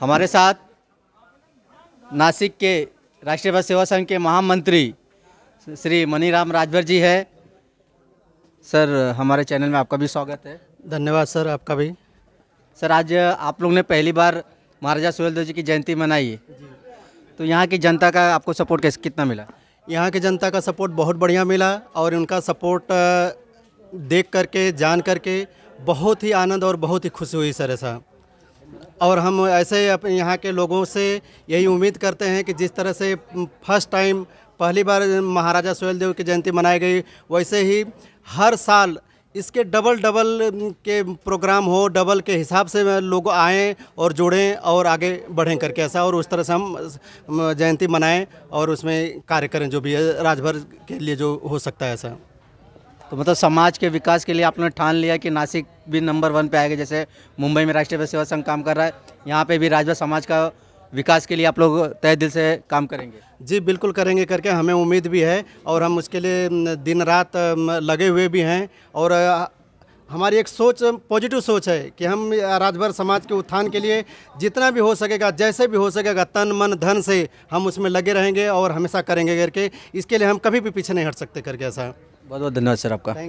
हमारे साथ नासिक के राष्ट्रीय बस सेवा संघ के महामंत्री श्री मनीराम राजभर जी है सर हमारे चैनल में आपका भी स्वागत है धन्यवाद सर आपका भी सर आज आप लोग ने पहली बार महाराजा सुहेलदेव जी की जयंती मनाई है तो यहाँ की जनता का आपको सपोर्ट कैसे कितना मिला यहाँ की जनता का सपोर्ट बहुत बढ़िया मिला और उनका सपोर्ट देख करके जान करके बहुत ही आनंद और बहुत ही खुशी हुई सर ऐसा और हम ऐसे अपने यहाँ के लोगों से यही उम्मीद करते हैं कि जिस तरह से फर्स्ट टाइम पहली बार महाराजा सोहेल देव की जयंती मनाई गई वैसे ही हर साल इसके डबल डबल के प्रोग्राम हो डबल के हिसाब से लोग आएँ और जुड़ें और आगे बढ़ें करके ऐसा और उस तरह से हम जयंती मनाएं और उसमें कार्य करें जो भी है राजभर के लिए जो हो सकता है ऐसा तो मतलब समाज के विकास के लिए आपने ठान लिया कि नासिक भी नंबर वन पे आएगा जैसे मुंबई में राष्ट्रीय सेवा संघ काम कर रहा है यहाँ पे भी राजभर समाज का विकास के लिए आप लोग तय दिल से काम करेंगे जी बिल्कुल करेंगे करके हमें उम्मीद भी है और हम उसके लिए दिन रात लगे हुए भी हैं और हमारी एक सोच पॉजिटिव सोच है कि हम राजभर समाज के उत्थान के लिए जितना भी हो सकेगा जैसे भी हो सकेगा तन मन धन से हम उसमें लगे रहेंगे और हमेशा करेंगे करके इसके लिए हम कभी भी पीछे नहीं हट सकते करके ऐसा बहुत बहुत धन्यवाद सर आपका